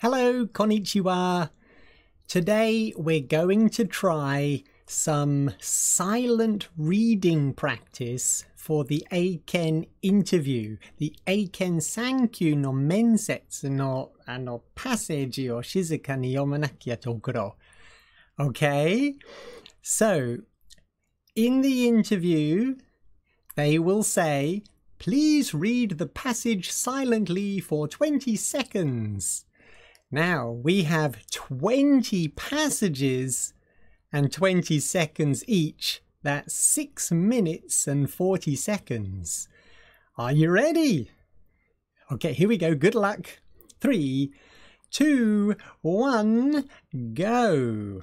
Hello, konnichiwa. Today we're going to try some silent reading practice for the Eiken interview, the Eiken Sankyu no Mensetsu no ano uh, passage o Shizuka ni Yomunakia Tokuro. Okay? So, in the interview, they will say, please read the passage silently for 20 seconds. Now we have 20 passages and 20 seconds each. That's 6 minutes and 40 seconds. Are you ready? Okay, here we go. Good luck. Three, two, one, go.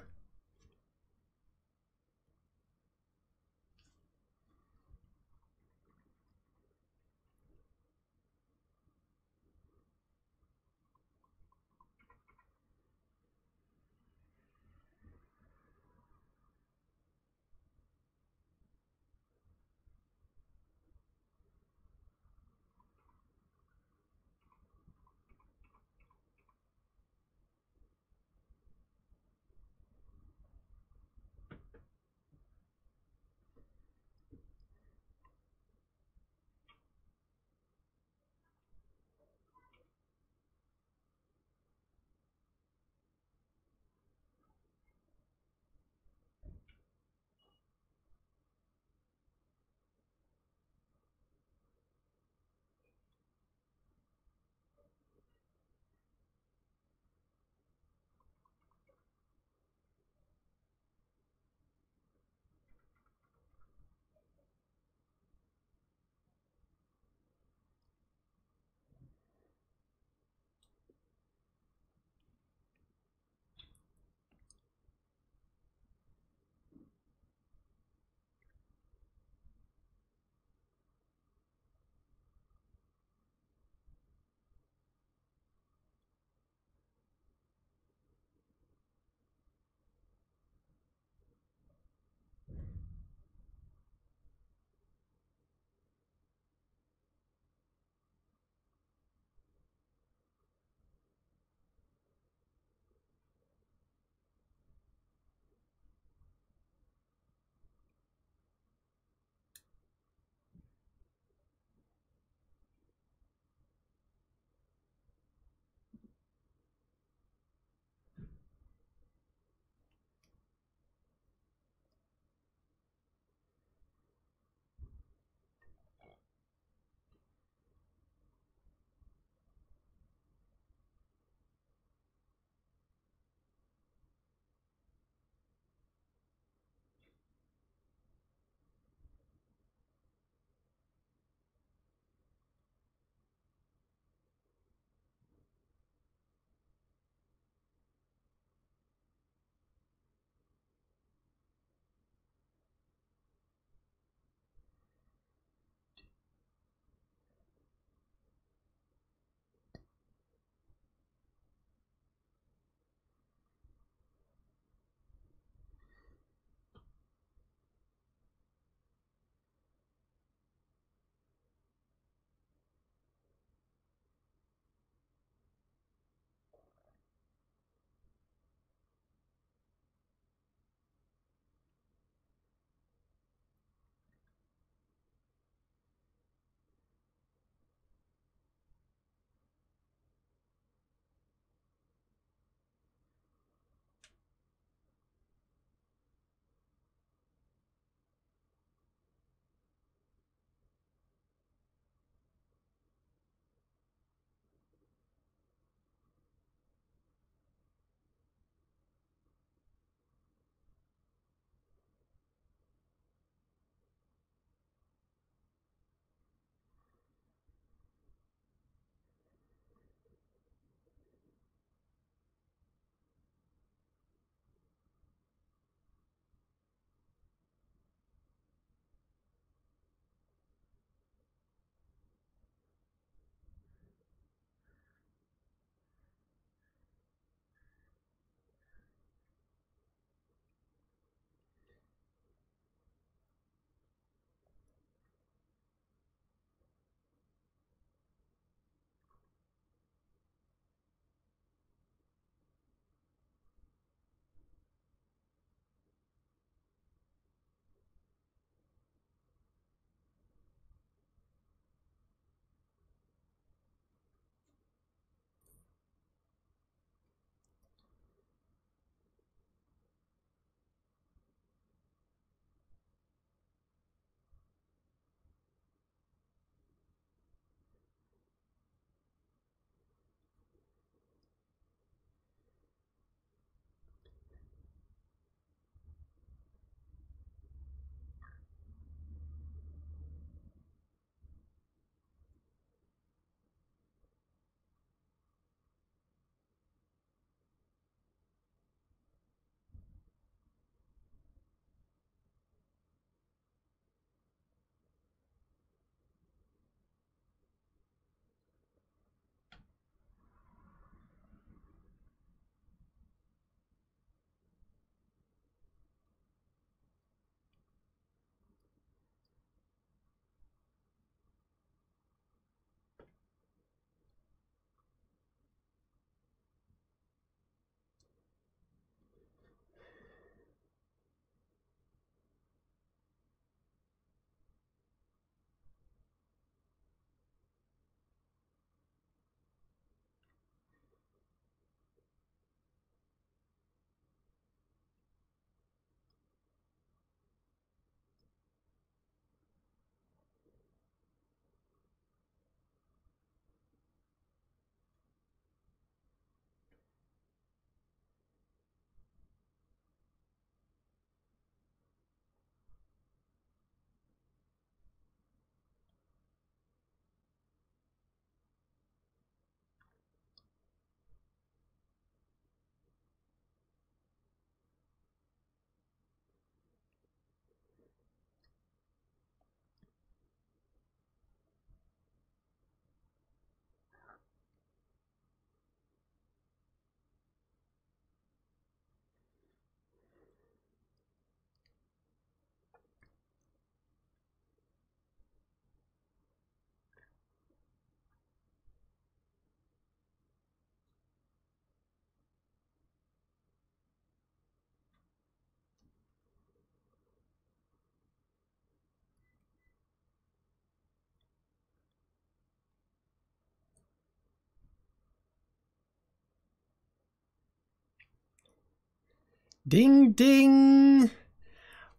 Ding ding!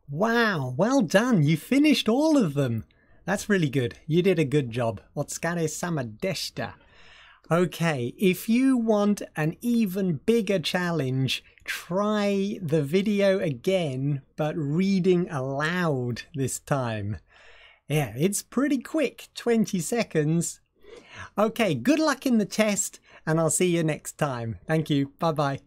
Wow, well done. You finished all of them. That's really good. You did a good job. Otskare samadeshta. Okay, if you want an even bigger challenge, try the video again, but reading aloud this time. Yeah, it's pretty quick, 20 seconds. Okay, good luck in the test, and I'll see you next time. Thank you. Bye bye.